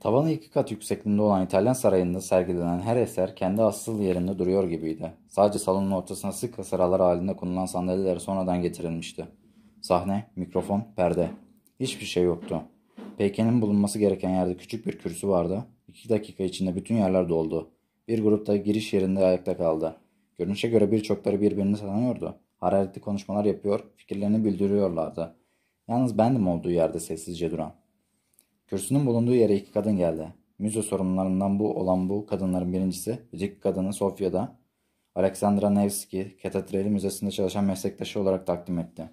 Tavanı iki kat yüksekliğinde olan İtalyan sarayında sergilenen her eser kendi asıl yerinde duruyor gibiydi. Sadece salonun ortasına sık sıralar halinde konulan sandalyeler sonradan getirilmişti. Sahne, mikrofon, perde. Hiçbir şey yoktu. Peykenin bulunması gereken yerde küçük bir kürsü vardı. İki dakika içinde bütün yerler doldu. Bir grupta giriş yerinde ayakta kaldı. Görünüşe göre birçokları birbirini tanıyordu. Hararetli konuşmalar yapıyor, fikirlerini bildiriyorlardı. Yalnız bendim olduğu yerde sessizce duran. Kürsünün bulunduğu yere iki kadın geldi. Müze sorumlularından bu olan bu kadınların birincisi müzik kadını Sofya'da Aleksandra Nevski Katedrali Müzesi'nde çalışan meslektaşı olarak takdim etti.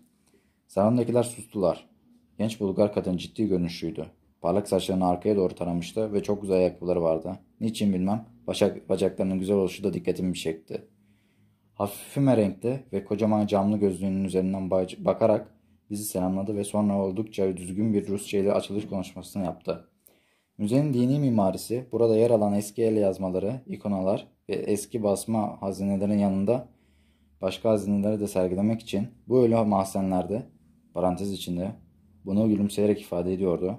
Salondakiler sustular. Genç Bulgar kadın ciddi görünüşlüydü. Parlak saçlarını arkaya doğru taramıştı ve çok güzel ayakkabıları vardı. Niçin bilmem başak, bacaklarının güzel oluşu da dikkatimi çekti. Hafif füme renkte ve kocaman camlı gözlüğünün üzerinden bakarak bizi selamladı ve sonra oldukça düzgün bir Rusça ile açılış konuşmasını yaptı. Müzenin dini mimarisi, burada yer alan eski el yazmaları, ikonalar ve eski basma hazinelerin yanında başka hazineleri de sergilemek için bu öyle mahzenlerde, parantez içinde, bunu gülümseyerek ifade ediyordu.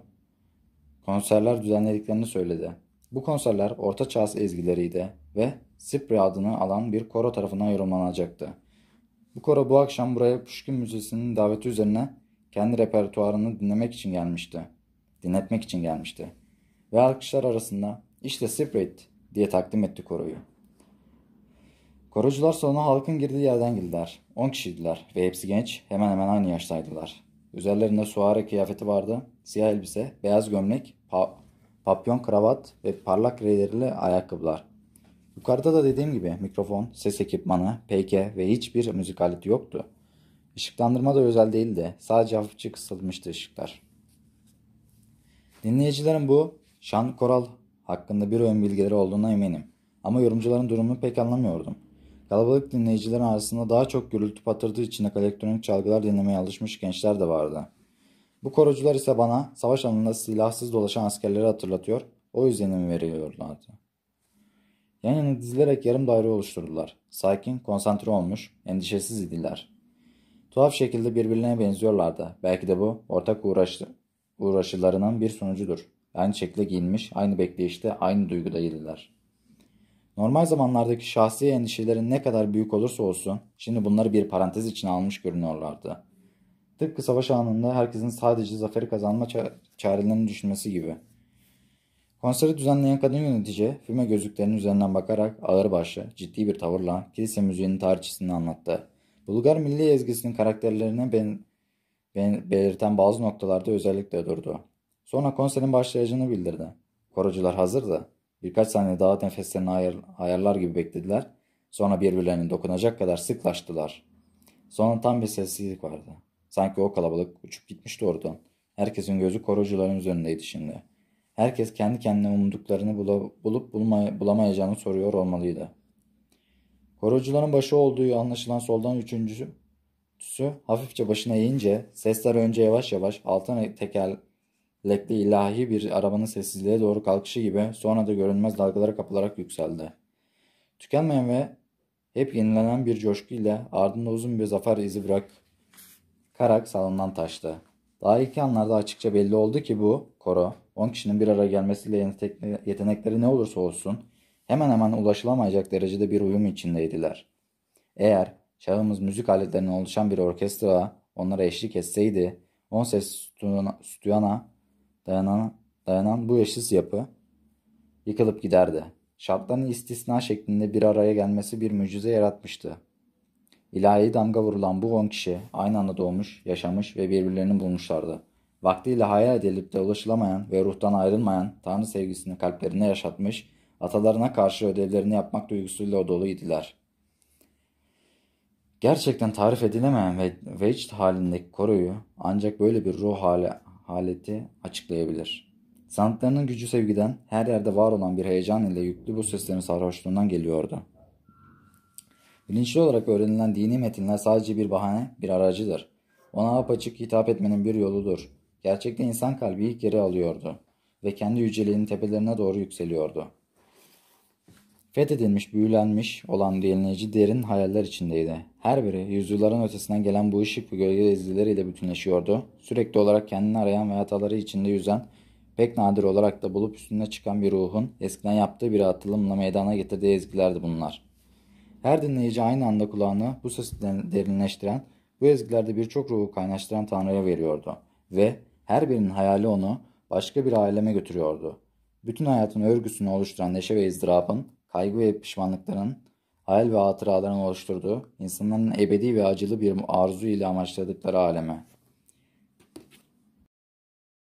Konserler düzenlediklerini söyledi. Bu konserler Orta Çağ ezgileriydi ve Sipri adını alan bir koro tarafından yorumlanacaktı. Bukora bu akşam buraya Pushkin Müzesi'nin daveti üzerine kendi repertuarını dinlemek için gelmişti. Dinletmek için gelmişti. Ve alkışlar arasında işte Spirit diye takdim etti koroyu. Korucular sonra halkın girdiği yerden girdiler. 10 kişiydiler ve hepsi genç, hemen hemen aynı yaştaydılar. Üzerlerinde suare kıyafeti vardı, siyah elbise, beyaz gömlek, pa papyon kravat ve parlak releriyle ayakkabılar. Yukarıda da dediğim gibi mikrofon, ses ekipmanı, PK ve hiçbir müzik aleti yoktu. Işıklandırma da özel değildi. Sadece hafifçe kısılmıştı ışıklar. Dinleyicilerin bu Şan Koral hakkında bir oyun bilgileri olduğuna eminim. Ama yorumcuların durumunu pek anlamıyordum. Kalabalık dinleyicilerin arasında daha çok gürültü patırdığı için elektronik çalgılar dinlemeye alışmış gençler de vardı. Bu korucular ise bana savaş alanında silahsız dolaşan askerleri hatırlatıyor, o izlenimi veriyorlardı. Yan yana hani dizilerek yarım daire oluşturdular. Sakin, konsantre olmuş, endişesiz idiler. Tuhaf şekilde birbirlerine benziyorlardı. Belki de bu ortak uğraştı, uğraşılarının bir sonucudur. Aynı şekilde giyinmiş, aynı bekleyişte, aynı duygudaydılar. Normal zamanlardaki şahsi endişelerin ne kadar büyük olursa olsun, şimdi bunları bir parantez için almış görünüyorlardı. Tıpkı savaş anında herkesin sadece zaferi kazanma çarelerini düşünmesi gibi. Konseri düzenleyen kadın yönetici filme gözlüklerinin üzerinden bakarak ağırbaşlı, ciddi bir tavırla kilise müziğinin tarihçisini anlattı. Bulgar milli ezgisinin karakterlerine ben, ben, belirten bazı noktalarda özellikle durdu. Sonra konserin başlayacağını bildirdi. Korucular hazırdı. Birkaç saniye daha nefeslerini ayar, ayarlar gibi beklediler. Sonra birbirlerine dokunacak kadar sıklaştılar. Sonra tam bir sessizlik vardı. Sanki o kalabalık uçup gitmişti oradan. Herkesin gözü korucuların üzerindeydi şimdi.'' Herkes kendi kendine umduklarını bulup bulmay- bulamayacağını soruyor olmalıydı. Korucuların başı olduğu anlaşılan soldan üçüncüsü hafifçe başına eğince sesler önce yavaş yavaş altın tekerlekli ilahi bir arabanın sessizliğe doğru kalkışı gibi sonra da görünmez dalgalara kapılarak yükseldi. Tükenmeyen ve hep yenilenen bir coşku ile ardında uzun bir zafer izi karak salından taştı. Daha ilk anlarda açıkça belli oldu ki bu koro 10 kişinin bir araya gelmesiyle yetenekleri ne olursa olsun hemen hemen ulaşılamayacak derecede bir uyum içindeydiler. Eğer çağımız müzik aletlerinden oluşan bir orkestra onlara eşlik etseydi 10 ses stüdyona dayanan, dayanan bu eşsiz yapı yıkılıp giderdi. Şartların istisna şeklinde bir araya gelmesi bir mucize yaratmıştı. İlahi damga vurulan bu 10 kişi aynı anda doğmuş, yaşamış ve birbirlerini bulmuşlardı. Vaktiyle hayal edilip de ulaşılamayan ve ruhtan ayrılmayan Tanrı sevgisini kalplerine yaşatmış, atalarına karşı ödevlerini yapmak duygusuyla dolu idiler. Gerçekten tarif edilemeyen ve vecd halindeki koruyu ancak böyle bir ruh hali haleti açıklayabilir. Sanatlarının gücü sevgiden her yerde var olan bir heyecan ile yüklü bu seslerin sarhoşluğundan geliyordu. Bilinçli olarak öğrenilen dini metinler sadece bir bahane, bir aracıdır. Ona apaçık hitap etmenin bir yoludur. Gerçekte insan kalbi ilk yeri alıyordu ve kendi yüceliğinin tepelerine doğru yükseliyordu. Fethedilmiş, büyülenmiş olan dinleyici derin hayaller içindeydi. Her biri yüzyılların ötesinden gelen bu ışık ve gölge izlileriyle bütünleşiyordu. Sürekli olarak kendini arayan ve hataları içinde yüzen, pek nadir olarak da bulup üstüne çıkan bir ruhun eskiden yaptığı bir atılımla meydana getirdiği ezgilerdi bunlar. Her dinleyici aynı anda kulağını bu sesi derinleştiren, bu ezgilerde birçok ruhu kaynaştıran Tanrı'ya veriyordu. Ve her birinin hayali onu başka bir aleme götürüyordu. Bütün hayatın örgüsünü oluşturan neşe ve izdirabın, kaygı ve pişmanlıkların, hayal ve hatıraların oluşturduğu, insanların ebedi ve acılı bir arzu ile amaçladıkları aleme.